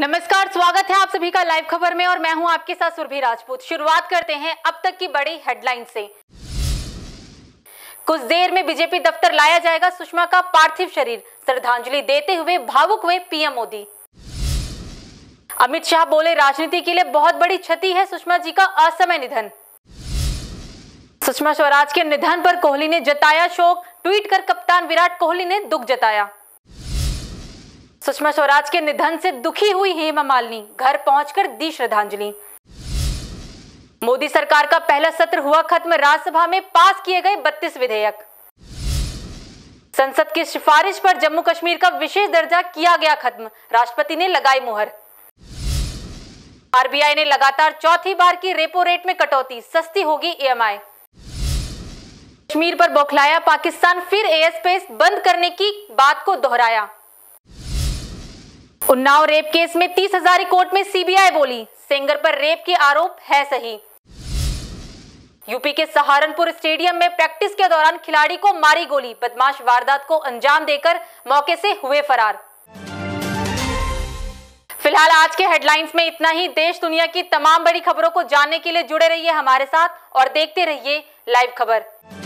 नमस्कार स्वागत है आप सभी का लाइव खबर में और मैं हूं आपके साथ सुरभि राजपूत शुरुआत करते हैं अब तक की बड़ी हेडलाइन से कुछ देर में बीजेपी दफ्तर लाया जाएगा सुषमा का पार्थिव शरीर श्रद्धांजलि देते हुए भावुक हुए पीएम मोदी अमित शाह बोले राजनीति के लिए बहुत बड़ी क्षति है सुषमा जी का असमय निधन सुषमा स्वराज के निधन पर कोहली ने जताया शोक ट्वीट कर कप्तान विराट कोहली ने दुख जताया सुषमा स्वराज के निधन से दुखी हुई हेमा मालिनी घर पहुंचकर दी श्रद्धांजलि मोदी सरकार का पहला सत्र हुआ खत्म राज्यसभा में पास किए गए 32 विधेयक संसद की सिफारिश पर जम्मू कश्मीर का विशेष दर्जा किया गया खत्म राष्ट्रपति ने लगाई मुहर आरबीआई ने लगातार चौथी बार की रेपो रेट में कटौती सस्ती होगी ईएमआई कश्मीर पर बौखलाया पाकिस्तान फिर एयर स्पेस बंद करने की बात को दोहराया उन्नाव रेप केस में तीस हजारी कोर्ट में सीबीआई बोली सेंगर पर रेप के आरोप है सही यूपी के सहारनपुर स्टेडियम में प्रैक्टिस के दौरान खिलाड़ी को मारी गोली बदमाश वारदात को अंजाम देकर मौके से हुए फरार फिलहाल आज के हेडलाइंस में इतना ही देश दुनिया की तमाम बड़ी खबरों को जानने के लिए जुड़े रहिए हमारे साथ और देखते रहिए लाइव खबर